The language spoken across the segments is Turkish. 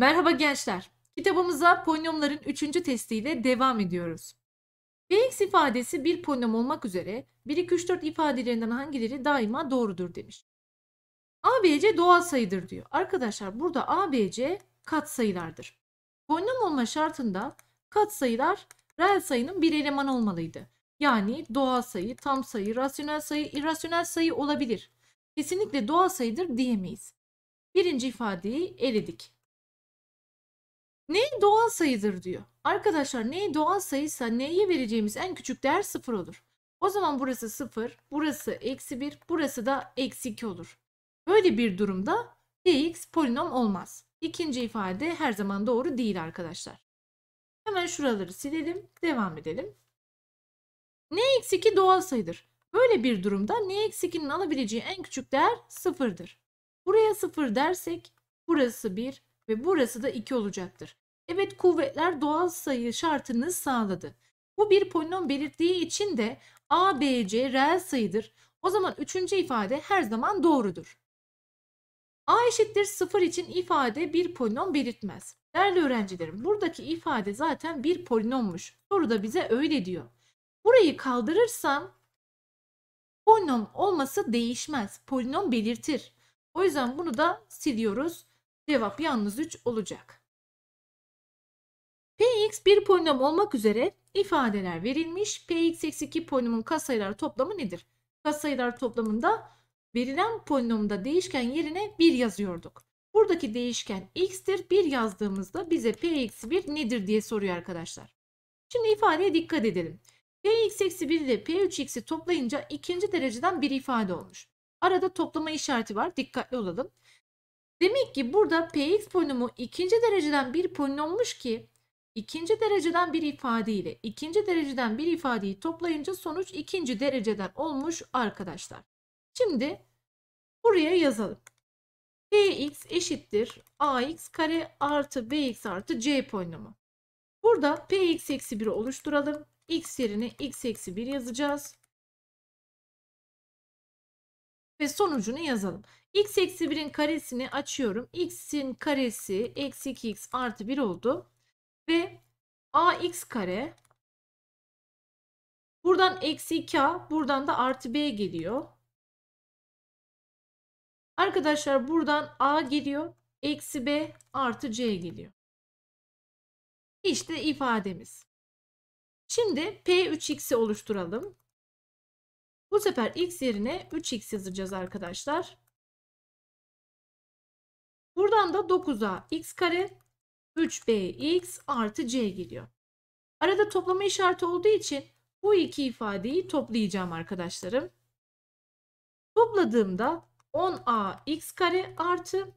Merhaba gençler. Kitabımıza polinomların üçüncü testiyle devam ediyoruz. Bx ifadesi bir polinom olmak üzere 1, 2, 3, 4 ifadelerinden hangileri daima doğrudur demiş. A B C doğal sayıdır diyor. Arkadaşlar burada A B C kat sayılardır. Polinom olma şartında kat sayılar reel sayının bir eleman olmalıydı. Yani doğal sayı, tam sayı, rasyonel sayı, irrasyonel sayı olabilir. Kesinlikle doğal sayıdır diyemeyiz. Birinci ifadeyi eledik. Ne doğal sayıdır diyor. Arkadaşlar neyi doğal sayıysa neye vereceğimiz en küçük değer sıfır olur. O zaman burası sıfır, burası eksi bir, burası da eksi iki olur. Böyle bir durumda dx polinom olmaz. İkinci ifade her zaman doğru değil arkadaşlar. Hemen şuraları silelim, devam edelim. n eksi iki doğal sayıdır. Böyle bir durumda n eksi ikinin alabileceği en küçük değer sıfırdır. Buraya sıfır dersek burası bir ve burası da iki olacaktır. Evet kuvvetler doğal sayı şartını sağladı. Bu bir polinom belirttiği için de A, B, C reel sayıdır. O zaman üçüncü ifade her zaman doğrudur. A eşittir 0 için ifade bir polinom belirtmez. Değerli öğrencilerim buradaki ifade zaten bir polinommuş. Soru da bize öyle diyor. Burayı kaldırırsam polinom olması değişmez. Polinom belirtir. O yüzden bunu da siliyoruz. Cevap yalnız 3 olacak px bir polinom olmak üzere ifadeler verilmiş. px eksi 2 polinomun katsayılar toplamı nedir? Katsayılar toplamında verilen polinomda değişken yerine 1 yazıyorduk. Buradaki değişken x'tir. 1 yazdığımızda bize p eksi 1 nedir diye soruyor arkadaşlar. Şimdi ifadeye dikkat edelim. px eksi 1 ile p3x'i toplayınca ikinci dereceden bir ifade olmuş. Arada toplama işareti var. Dikkatli olalım. Demek ki burada px polinomu ikinci dereceden bir polinommuş ki ikinci dereceden bir ifade ile ikinci dereceden bir ifadeyi toplayınca sonuç ikinci dereceden olmuş arkadaşlar. Şimdi buraya yazalım. Px eşittir ax kare artı bx artı c polinomu. Burada px eksi 1'i oluşturalım. x yerine x eksi 1 yazacağız. Ve sonucunu yazalım. x eksi 1'in karesini açıyorum. x'in karesi eksi 2x artı 1 oldu. Ve ax kare buradan eksi k buradan da artı b geliyor. Arkadaşlar buradan a geliyor. Eksi b artı c geliyor. işte ifademiz. Şimdi P3x'i oluşturalım. Bu sefer x yerine 3x yazacağız arkadaşlar. Buradan da 9a x kare 3bx artı c geliyor. Arada toplama işareti olduğu için bu iki ifadeyi toplayacağım arkadaşlarım. Topladığımda 10 ax kare artı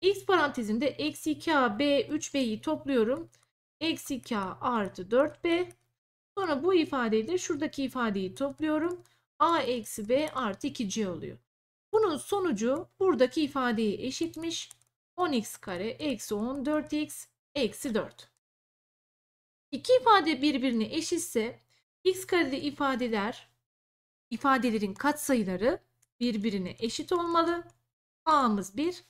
x parantezinde eksi 2ab 3b'yi topluyorum. Eksi 2a artı 4b. Sonra bu ifadeyi de şuradaki ifadeyi topluyorum. a eksi b artı 2c oluyor. Bunun sonucu buradaki ifadeye eşitmiş. 10x kare eksi 10, 4 x eksi 4. İki ifade birbirine eşitse x kareli ifadeler ifadelerin katsayıları birbirine eşit olmalı. A'mız 1.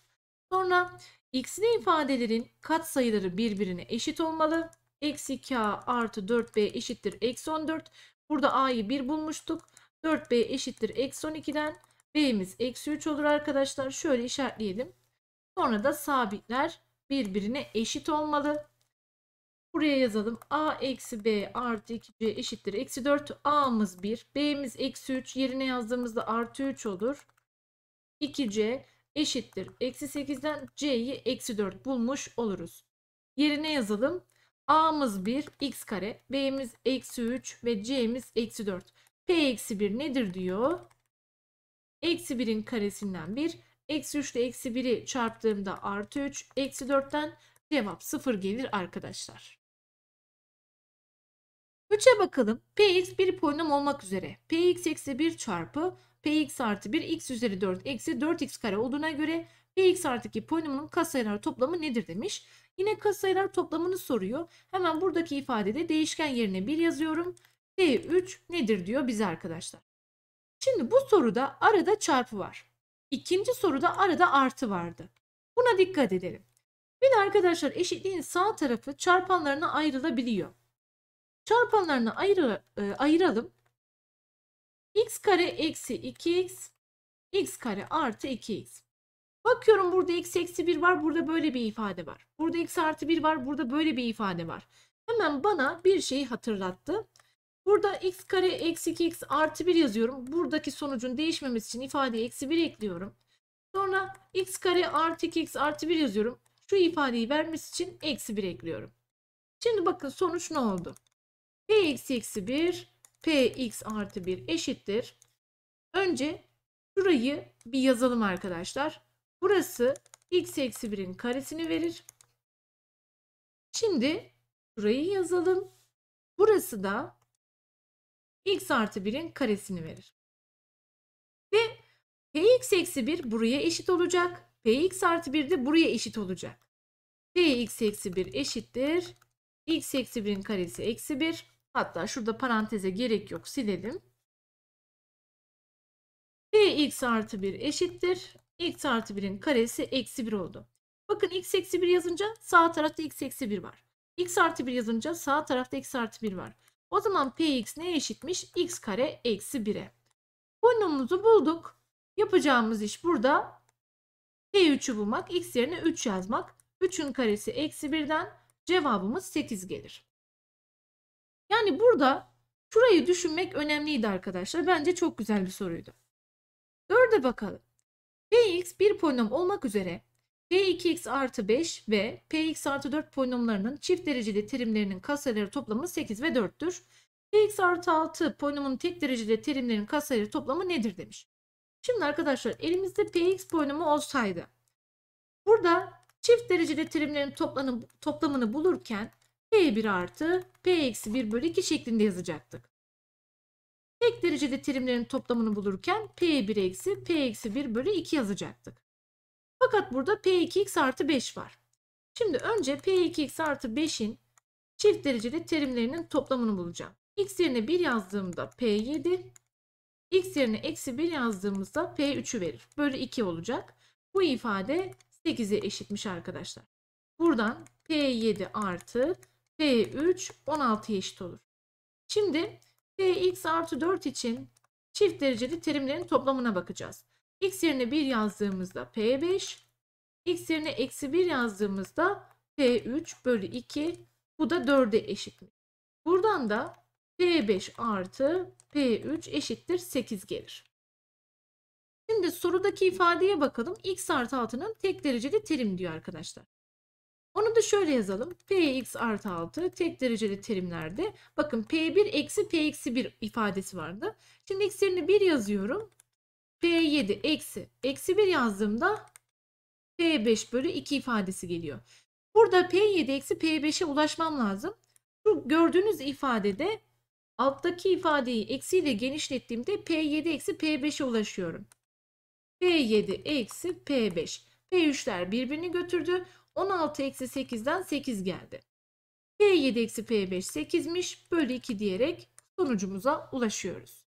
Sonra x'li ifadelerin katsayıları birbirine eşit olmalı. Eksi 2a artı 4b eşittir eksi 14. Burada a'yı 1 bulmuştuk. 4b eşittir eksi 12'den b'miz eksi 3 olur arkadaşlar. Şöyle işaretleyelim. Sonra da sabitler birbirine eşit olmalı. Buraya yazalım. A eksi B artı 2C eşittir. Eksi 4 A'mız 1. B'miz eksi 3. Yerine yazdığımızda artı 3 olur. 2C eşittir. Eksi 8'den C'yi eksi 4 bulmuş oluruz. Yerine yazalım. A'mız 1 x kare. B'miz eksi 3 ve C'miz eksi 4. P eksi 1 nedir diyor. Eksi 1'in karesinden 1. Eksi 3 ile eksi 1'i çarptığımda artı 3. Eksi 4'ten cevap 0 gelir arkadaşlar. 3'e bakalım. Px bir polinom olmak üzere. Px eksi 1 çarpı Px artı 1 x üzeri 4 eksi 4x kare olduğuna göre Px artı 2 polinomunun kasayılar toplamı nedir demiş. Yine kasayılar toplamını soruyor. Hemen buradaki ifadede değişken yerine 1 yazıyorum. P 3 nedir diyor bize arkadaşlar. Şimdi bu soruda arada çarpı var. İkinci soruda arada artı vardı. Buna dikkat edelim. Bir de arkadaşlar eşitliğin sağ tarafı çarpanlarına ayrılabiliyor. Çarpanlarına ayrı, e, ayıralım. x kare eksi 2x x kare artı 2x. Bakıyorum burada x eksi 1 var. Burada böyle bir ifade var. Burada x artı 1 var. Burada böyle bir ifade var. Hemen bana bir şeyi hatırlattı. Burada x kare eksi 2x artı 1 yazıyorum. Buradaki sonucun değişmemesi için ifadeye eksi 1 ekliyorum. Sonra x kare artı 2x artı 1 yazıyorum. Şu ifadeyi vermesi için eksi 1 ekliyorum. Şimdi bakın sonuç ne oldu? p eksi eksi 1 p x artı 1 eşittir. Önce şurayı bir yazalım arkadaşlar. Burası x eksi 1'in karesini verir. Şimdi şurayı yazalım. Burası da x artı 1'in karesini verir. Ve px eksi 1 buraya eşit olacak. px artı 1 de buraya eşit olacak. px eksi 1 eşittir. x eksi 1'in karesi eksi 1. Hatta şurada paranteze gerek yok silelim. px artı 1 eşittir. x artı 1'in karesi eksi 1 oldu. Bakın x eksi 1 yazınca sağ tarafta x eksi 1 var. x artı 1 yazınca sağ tarafta x artı 1 var. O zaman px ne eşitmiş? x kare eksi 1'e. Polinomumuzu bulduk. Yapacağımız iş burada p3'ü bulmak. x yerine 3 yazmak. 3'ün karesi eksi 1'den cevabımız 8 gelir. Yani burada şurayı düşünmek önemliydi arkadaşlar. Bence çok güzel bir soruydu. 4'e bakalım. px bir polinom olmak üzere p2x artı 5 ve px artı 4 polinomlarının çift dereceli terimlerinin katsayıları toplamı 8 ve 4'tür. px artı 6 polinomunun tek dereceli terimlerinin katsayıları toplamı nedir demiş. Şimdi arkadaşlar elimizde px polinomu olsaydı burada çift dereceli terimlerin toplamını bulurken p1 artı px 1 bölü 2 şeklinde yazacaktık. Tek dereceli terimlerin toplamını bulurken p1 eksi p-1 bölü 2 yazacaktık. Fakat burada P2X artı 5 var. Şimdi önce P2X artı 5'in çift dereceli terimlerinin toplamını bulacağım. X yerine 1 yazdığımda P7, X yerine eksi 1 yazdığımızda P3'ü verir. Böyle 2 olacak. Bu ifade 8'e eşitmiş arkadaşlar. Buradan P7 artı P3 16'ya eşit olur. Şimdi Px artı 4 için çift dereceli terimlerin toplamına bakacağız. X yerine 1 yazdığımızda P5. X yerine eksi 1 yazdığımızda P3 bölü 2. Bu da 4'e eşit. Buradan da P5 artı P3 eşittir 8 gelir. Şimdi sorudaki ifadeye bakalım. X artı 6'nın tek dereceli terim diyor arkadaşlar. Onu da şöyle yazalım. Px artı 6 tek dereceli terimlerde. Bakın P1 eksi P eksi 1 ifadesi vardı. Şimdi x yerine 1 yazıyorum. P7 eksi eksi 1 yazdığımda P5 bölü 2 ifadesi geliyor. Burada P7 eksi P5'e ulaşmam lazım. Şu gördüğünüz ifadede alttaki ifadeyi eksiyle genişlettiğimde P7 eksi P5'e ulaşıyorum. P7 eksi P5. P3'ler birbirini götürdü. 16 eksi 8'den 8 geldi. P7 eksi P5 8'miş bölü 2 diyerek sonucumuza ulaşıyoruz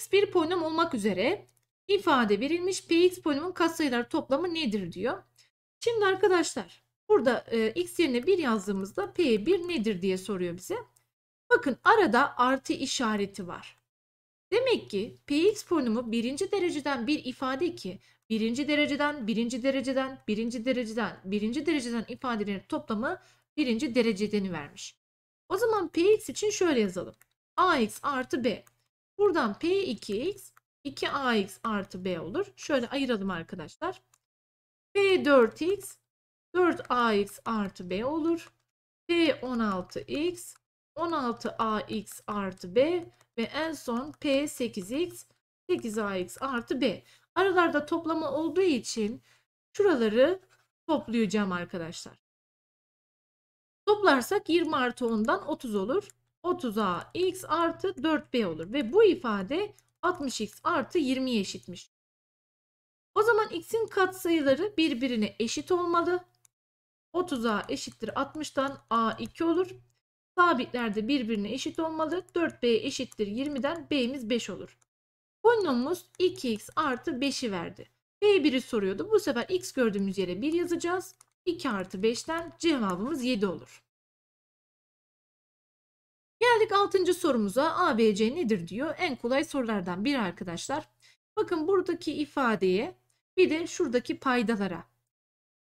x bir polinom olmak üzere ifade verilmiş px polinomun katsayıları toplamı nedir diyor. Şimdi arkadaşlar burada e, x yerine 1 yazdığımızda p1 nedir diye soruyor bize. Bakın arada artı işareti var. Demek ki px polinomu birinci dereceden bir ifade ki birinci dereceden, birinci dereceden, birinci dereceden, birinci dereceden ifadelerin toplamı birinci derecedeni vermiş. O zaman px için şöyle yazalım. ax artı b. Buradan P2X 2AX artı B olur. Şöyle ayıralım arkadaşlar. P4X 4AX artı B olur. P16X 16AX artı B ve en son P8X 8AX artı B. Aralarda toplama olduğu için şuraları toplayacağım arkadaşlar. Toplarsak 20 artı 10'dan 30 olur. 30a x artı 4b olur. Ve bu ifade 60x artı 20'ye eşitmiş. O zaman x'in katsayıları birbirine eşit olmalı. 30a eşittir 60'tan a 2 olur. Sabitlerde birbirine eşit olmalı. 4b eşittir 20'den b'miz 5 olur. Polinomumuz 2x artı 5'i verdi. b1'i soruyordu. Bu sefer x gördüğümüz yere 1 yazacağız. 2 artı 5'ten cevabımız 7 olur. Geldik 6. sorumuza. A, B, C nedir diyor. En kolay sorulardan biri arkadaşlar. Bakın buradaki ifadeye bir de şuradaki paydalara.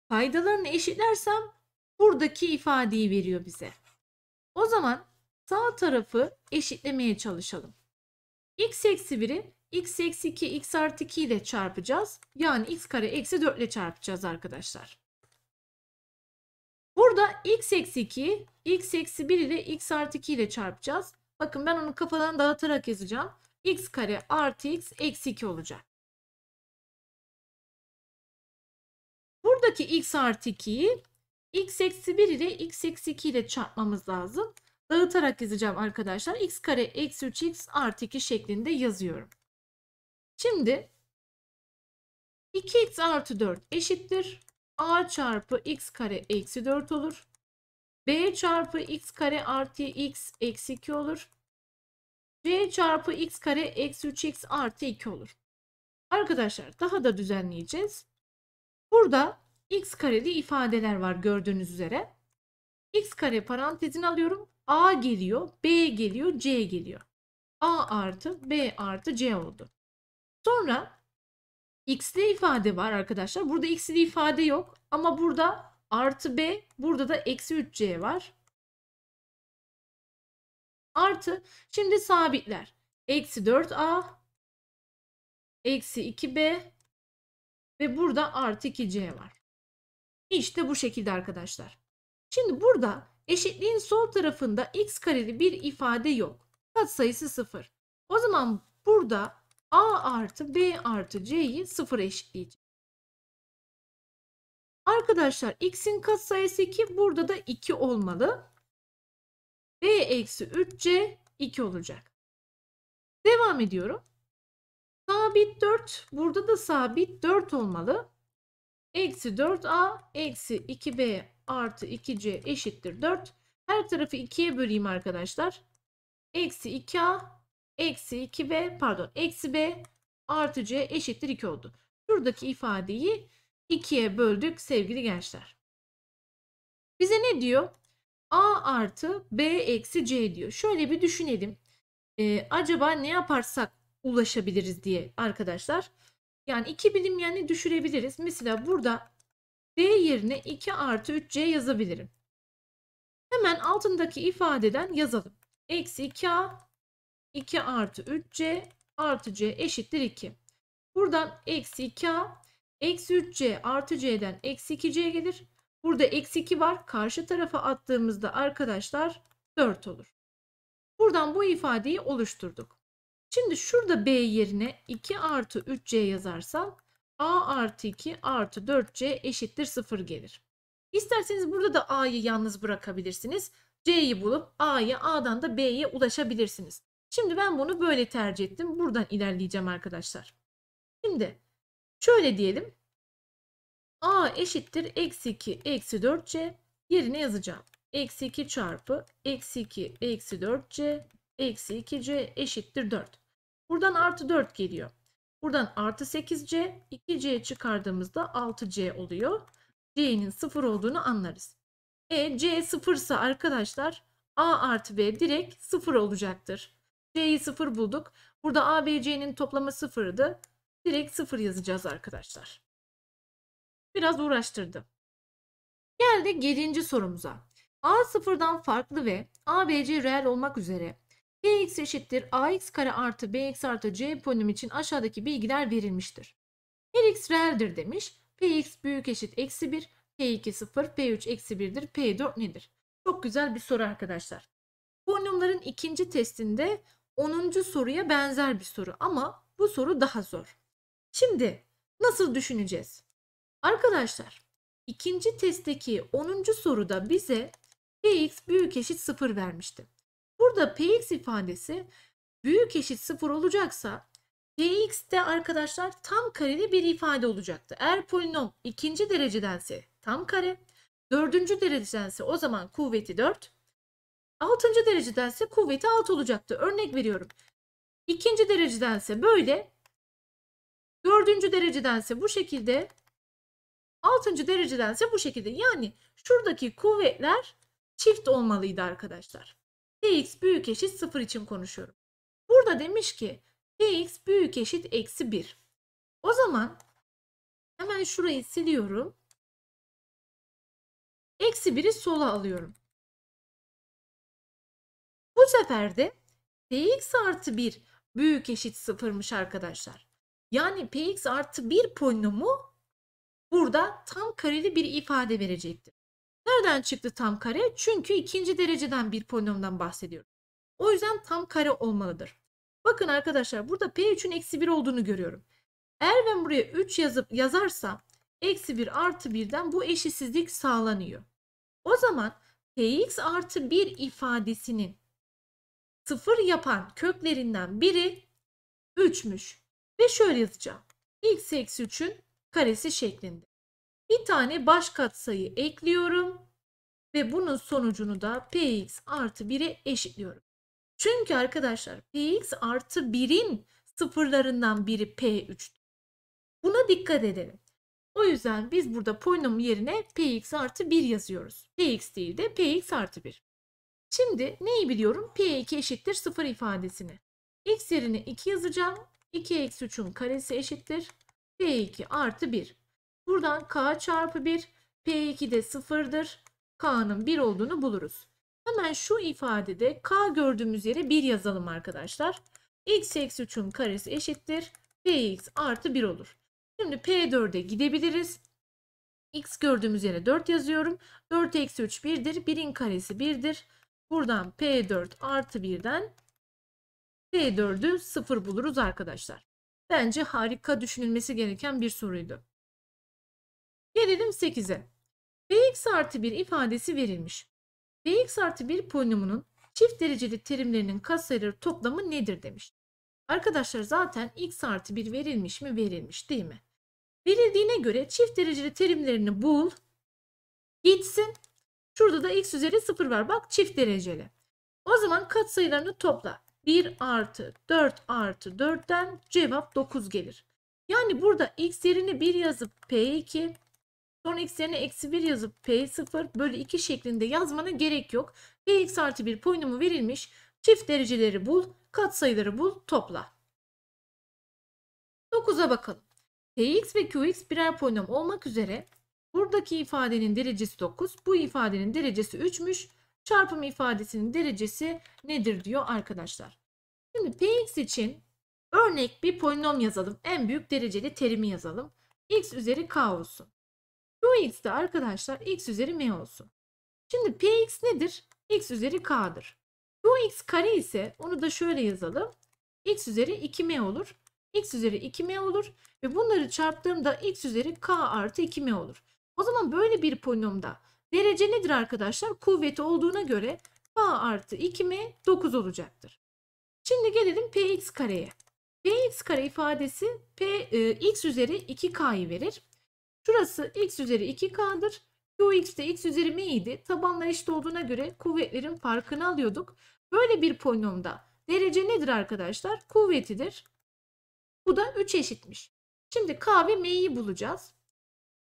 Paydalarını eşitlersem buradaki ifadeyi veriyor bize. O zaman sağ tarafı eşitlemeye çalışalım. x eksi 1'i x eksi 2 x artı 2 ile çarpacağız. Yani x kare eksi 4 ile çarpacağız arkadaşlar. Burada x eksi 2, x eksi 1 ile x artı 2 ile çarpacağız. Bakın ben onu kafadan dağıtarak yazacağım. x kare artı x eksi 2 olacak. Buradaki x artı 2'yi x eksi 1 ile x eksi 2 ile çarpmamız lazım. Dağıtarak yazacağım arkadaşlar. x kare eksi 3x artı 2 şeklinde yazıyorum. Şimdi 2x artı 4 eşittir a çarpı x kare eksi 4 olur. b çarpı x kare artı x eksi 2 olur. c çarpı x kare eksi 3x artı 2 olur. Arkadaşlar daha da düzenleyeceğiz. Burada x kareli ifadeler var gördüğünüz üzere. x kare parantezin alıyorum. a geliyor, b geliyor, c geliyor. a artı b artı c oldu. Sonra x'li ifade var arkadaşlar. Burada x'li ifade yok ama burada artı b burada da eksi 3c var. Artı şimdi sabitler. Eksi 4a eksi 2b ve burada artı 2c var. İşte bu şekilde arkadaşlar. Şimdi burada eşitliğin sol tarafında x kareli bir ifade yok. Kat sayısı 0. O zaman burada A artı B artı C'yi sıfır eşitleyeceğiz. Arkadaşlar x'in katsayısı 2 burada da 2 olmalı. B eksi 3C 2 olacak. Devam ediyorum. Sabit 4 burada da sabit 4 olmalı. Eksi 4A eksi 2B artı 2C eşittir 4. Her tarafı 2'ye böleyim arkadaşlar. Eksi 2A Eksi 2b pardon eksi b artı c eşittir 2 oldu. Şuradaki ifadeyi 2'ye böldük sevgili gençler. Bize ne diyor? a artı b eksi c diyor. Şöyle bir düşünelim. Ee, acaba ne yaparsak ulaşabiliriz diye arkadaşlar. Yani 2 bilim yani düşürebiliriz. Mesela burada d yerine 2 artı 3c yazabilirim. Hemen altındaki ifadeden yazalım. Eksi 2a 2 artı 3C artı C eşittir 2. Buradan eksi 2A eksi 3C artı C'den eksi 2C gelir. Burada eksi 2 var. Karşı tarafa attığımızda arkadaşlar 4 olur. Buradan bu ifadeyi oluşturduk. Şimdi şurada B yerine 2 artı 3C yazarsam A artı 2 artı 4C eşittir 0 gelir. İsterseniz burada da A'yı yalnız bırakabilirsiniz. C'yi bulup a'yı A'dan da B'ye ulaşabilirsiniz. Şimdi ben bunu böyle tercih ettim. Buradan ilerleyeceğim arkadaşlar. Şimdi şöyle diyelim. A eşittir eksi 2 eksi 4C yerine yazacağım. Eksi 2 çarpı eksi 2 eksi 4C eksi 2C eşittir 4. Buradan artı 4 geliyor. Buradan artı 8C 2C çıkardığımızda 6C oluyor. C'nin 0 olduğunu anlarız. E C 0 ise arkadaşlar A artı B direkt 0 olacaktır. C'yi 0 bulduk. Burada A, B, C'nin toplamı 0'dı. Direkt 0 yazacağız arkadaşlar. Biraz uğraştırdı. Geldik 7. sorumuza. A sıfırdan farklı ve A, B, C reel olmak üzere Bx eşittir ax kare artı bx artı c polinom için aşağıdaki bilgiler verilmiştir. Her x reeldir demiş. Px büyük eşit eksi 1, P2 0, P3 eksi 1'dir, P4 nedir? Çok güzel bir soru arkadaşlar. Polinomların ikinci testinde 10. soruya benzer bir soru ama bu soru daha zor. Şimdi nasıl düşüneceğiz? Arkadaşlar ikinci testteki 10. soruda bize px büyük eşit 0 vermişti. Burada px ifadesi büyük eşit 0 olacaksa px de arkadaşlar tam kareli bir ifade olacaktı. Eğer polinom ikinci derecedense tam kare, dördüncü derecedense o zaman kuvveti 4, Altıncı derecedense kuvveti 6 olacaktı. Örnek veriyorum. İkinci derecedense böyle. Dördüncü derecedense bu şekilde. Altıncı derecedense bu şekilde. Yani şuradaki kuvvetler çift olmalıydı arkadaşlar. Tx büyük eşit 0 için konuşuyorum. Burada demiş ki Tx büyük eşit eksi 1. O zaman hemen şurayı siliyorum. Eksi 1'i sola alıyorum. Bu sefer de px artı 1 büyük eşit sıfırmış arkadaşlar. Yani px artı 1 polinomu burada tam kareli bir ifade verecektir. Nereden çıktı tam kare? Çünkü ikinci dereceden bir polinomdan bahsediyorum. O yüzden tam kare olmalıdır. Bakın arkadaşlar burada P3'ün eksi 1 olduğunu görüyorum. Eğer ben buraya 3 yazıp yazarsa eksi 1 artı 1'den bu eşitsizlik sağlanıyor. O zaman Px artı 1 ifadesinin sıfır yapan köklerinden biri 3'müş. Ve şöyle yazacağım. x eksi 3'ün karesi şeklinde. Bir tane baş katsayı ekliyorum. Ve bunun sonucunu da px artı 1'e eşitliyorum. Çünkü arkadaşlar px artı 1'in sıfırlarından biri p3. Buna dikkat edelim. O yüzden biz burada polinom yerine px artı 1 yazıyoruz. px değil de px artı 1. Şimdi neyi biliyorum? P2 eşittir 0 ifadesini. X yerine 2 yazacağım. 2 eksi 3'ün karesi eşittir. P2 artı 1. Buradan K çarpı 1. P2 de 0'dır. K'nın 1 olduğunu buluruz. Hemen şu ifadede K gördüğümüz yere 1 yazalım arkadaşlar. X eksi 3'ün karesi eşittir. Px artı 1 olur. Şimdi P4'e gidebiliriz. X gördüğümüz yere 4 yazıyorum. 4 eksi 3 1'dir. 1'in karesi 1'dir. Buradan P4 artı 1'den P4'ü 0 buluruz arkadaşlar. Bence harika düşünülmesi gereken bir soruydu. Gelelim 8'e. Px artı 1 ifadesi verilmiş. Px artı 1 polinomunun çift dereceli terimlerinin katsayıları toplamı nedir demiş. Arkadaşlar zaten x artı 1 verilmiş mi verilmiş değil mi? Verildiğine göre çift dereceli terimlerini bul, gitsin Şurada da x üzeri 0 var. Bak çift dereceli. O zaman katsayılarını topla. 1 artı 4 artı 4'ten cevap 9 gelir. Yani burada x yerine 1 yazıp p2 sonra x yerine eksi 1 yazıp p0 böyle 2 şeklinde yazmana gerek yok. px artı 1 polinomu verilmiş. Çift dereceleri bul, katsayıları bul, topla. 9'a bakalım. px ve qx birer polinom olmak üzere Buradaki ifadenin derecesi 9. Bu ifadenin derecesi 3'müş. Çarpım ifadesinin derecesi nedir diyor arkadaşlar. Şimdi px için örnek bir polinom yazalım. En büyük dereceli terimi yazalım. x üzeri k olsun. Qx de arkadaşlar x üzeri m olsun. Şimdi px nedir? x üzeri k'dır. Qx kare ise onu da şöyle yazalım. x üzeri 2m olur. x üzeri 2m olur. Ve bunları çarptığımda x üzeri k artı 2m olur. O zaman böyle bir polinomda derece nedir arkadaşlar? Kuvveti olduğuna göre k artı 2 mi 9 olacaktır. Şimdi gelelim px kareye. px kare ifadesi p, e, x üzeri 2k'yı verir. Şurası x üzeri 2k'dır. Qx de x üzeri mi idi? Tabanlar eşit olduğuna göre kuvvetlerin farkını alıyorduk. Böyle bir polinomda derece nedir arkadaşlar? Kuvvetidir. Bu da 3 eşitmiş. Şimdi k ve m'yi bulacağız.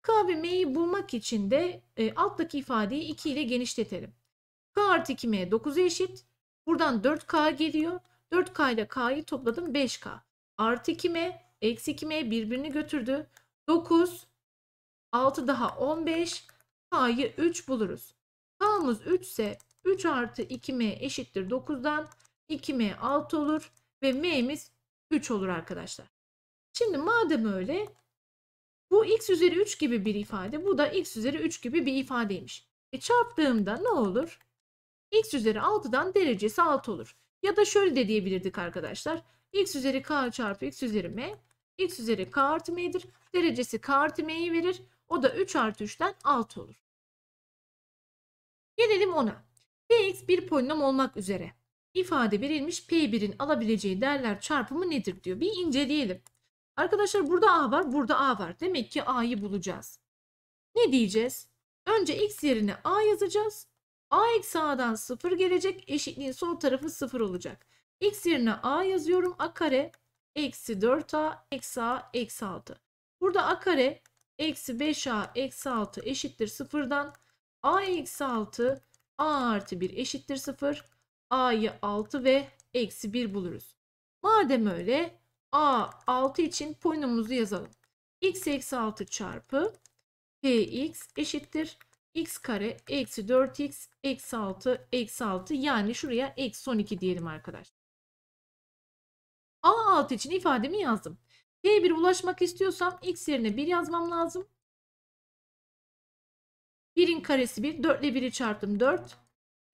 K ve M'yi bulmak için de e, alttaki ifadeyi 2 ile genişletelim. K artı 2M 9'a eşit. Buradan 4K geliyor. 4K ile K'yı topladım 5K. Artı 2M eksi 2M birbirini götürdü. 9 6 daha 15 K'yı 3 buluruz. K'ımız 3 ise 3 artı 2M eşittir 9'dan 2M 6 olur ve M'miz 3 olur arkadaşlar. Şimdi madem öyle bu x üzeri 3 gibi bir ifade. Bu da x üzeri 3 gibi bir ifadeymiş. E çarptığımda ne olur? x üzeri 6'dan derecesi 6 olur. Ya da şöyle de diyebilirdik arkadaşlar. x üzeri k çarpı x üzeri m. x üzeri k artı m'dir. Derecesi k artı m'yi verir. O da 3 artı 3'ten 6 olur. Gelelim ona. Px bir polinom olmak üzere. İfade verilmiş P1'in alabileceği değerler çarpımı nedir diyor. Bir inceleyelim. Arkadaşlar burada A var, burada A var. Demek ki A'yı bulacağız. Ne diyeceğiz? Önce X yerine A yazacağız. A eksi A'dan 0 gelecek. Eşitliğin sol tarafı 0 olacak. X yerine A yazıyorum. A kare eksi 4A eksi A eksi 6. Burada A kare eksi 5A eksi 6 eşittir 0'dan. A eksi 6 A artı 1 eşittir 0. A'yı 6 ve eksi 1 buluruz. Madem öyle A 6 için polinomumuzu yazalım. x eksi 6 çarpı px eşittir x kare eksi 4x eksi 6 eksi 6 yani şuraya eksi 12 diyelim arkadaşlar. A6 için ifademi yazdım. P1'e ulaşmak istiyorsam x yerine 1 yazmam lazım. 1'in karesi 1. 4 ile 1'i çarptım 4.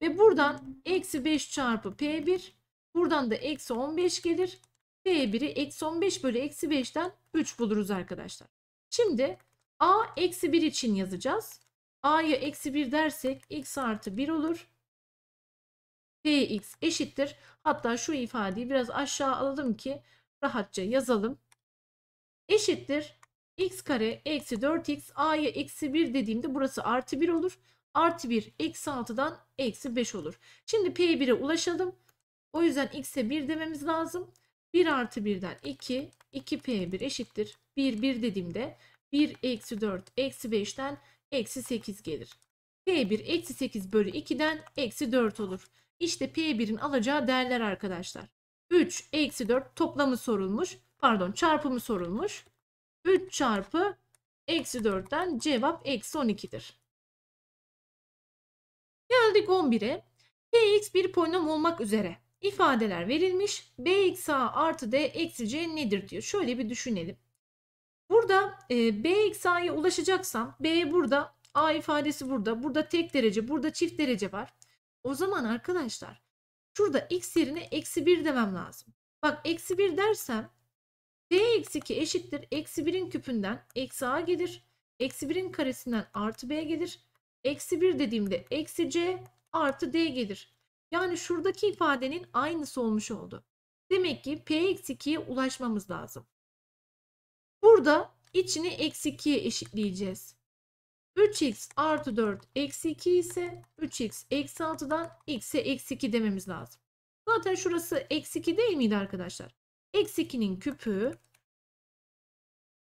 Ve buradan eksi 5 çarpı P1. Buradan da eksi 15 gelir. B1'i eksi 15 bölü eksi 5'ten 3 buluruz arkadaşlar. Şimdi A eksi 1 için yazacağız. A'ya eksi 1 dersek x artı 1 olur. Px eşittir. Hatta şu ifadeyi biraz aşağı alalım ki rahatça yazalım. Eşittir. x kare eksi 4x a'ya eksi 1 dediğimde burası artı 1 olur. Artı 1 eksi 6'dan eksi 5 olur. Şimdi p1'e ulaşalım. O yüzden x'e 1 dememiz lazım. 1 artı 1'den 2, 2P1 eşittir. 1, 1 dediğimde 1 eksi 4 eksi 5'ten eksi 8 gelir. P1 eksi 8 bölü 2'den eksi 4 olur. İşte P1'in alacağı değerler arkadaşlar. 3 eksi 4 toplamı sorulmuş. Pardon çarpımı sorulmuş. 3 çarpı eksi 4'ten cevap eksi 12'dir. Geldik 11'e. Px bir polinom olmak üzere ifadeler verilmiş. B eksi A artı D eksi C nedir diyor. Şöyle bir düşünelim. Burada e, B eksi A'ya ulaşacaksam B burada, A ifadesi burada, burada tek derece, burada çift derece var. O zaman arkadaşlar şurada x yerine eksi 1 demem lazım. Bak eksi 1 dersem D eksi 2 eşittir. Eksi 1'in küpünden eksi A gelir. Eksi 1'in karesinden artı B gelir. Eksi 1 dediğimde eksi C artı D gelir. Yani şuradaki ifadenin aynısı olmuş oldu. Demek ki P-2'ye ulaşmamız lazım. Burada içini eksi 2'ye eşitleyeceğiz. 3x artı 4 eksi 2 ise 3x eksi 6'dan x'e eksi 2 dememiz lazım. Zaten şurası eksi 2 değil miydi arkadaşlar? Eksi 2'nin küpü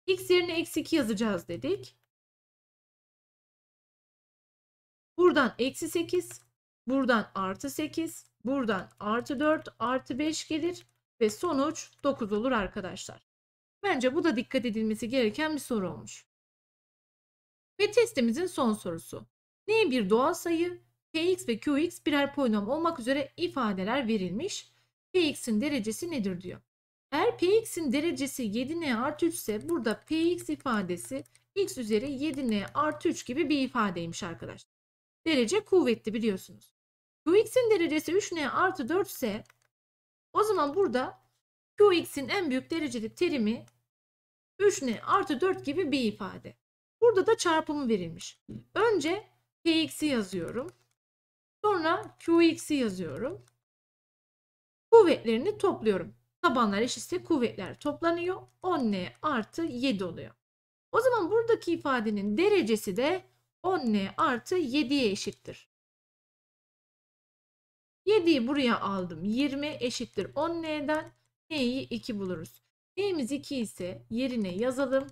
x yerine eksi 2 yazacağız dedik. Buradan eksi 8 Buradan artı 8, buradan artı 4, artı 5 gelir ve sonuç 9 olur arkadaşlar. Bence bu da dikkat edilmesi gereken bir soru olmuş. Ve testimizin son sorusu. "Neyi bir doğal sayı, Px ve Qx birer polinom olmak üzere ifadeler verilmiş. Px'in derecesi nedir diyor. Eğer Px'in derecesi 7n artı 3 ise burada Px ifadesi x üzeri 7n artı 3 gibi bir ifadeymiş arkadaşlar. Derece kuvvetli biliyorsunuz. Qx'in derecesi 3n artı 4 ise o zaman burada Qx'in en büyük dereceli terimi 3n artı 4 gibi bir ifade. Burada da çarpımı verilmiş. Önce Px'i yazıyorum. Sonra Qx'i yazıyorum. Kuvvetlerini topluyorum. Tabanlar eşitse kuvvetler toplanıyor. 10n artı 7 oluyor. O zaman buradaki ifadenin derecesi de 10n artı 7'ye eşittir. 7'yi buraya aldım. 20 eşittir 10 n'den. n'yi 2 buluruz. n'imiz 2 ise yerine yazalım.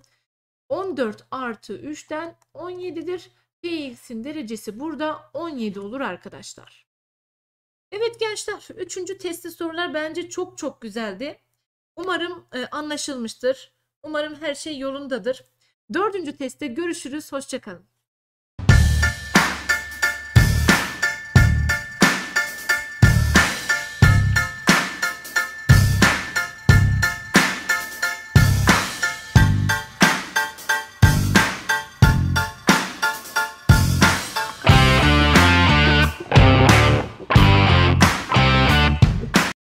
14 artı 3'ten 17'dir. Px'in derecesi burada 17 olur arkadaşlar. Evet gençler 3. testi sorular bence çok çok güzeldi. Umarım e, anlaşılmıştır. Umarım her şey yolundadır. Dördüncü testte görüşürüz. Hoşçakalın.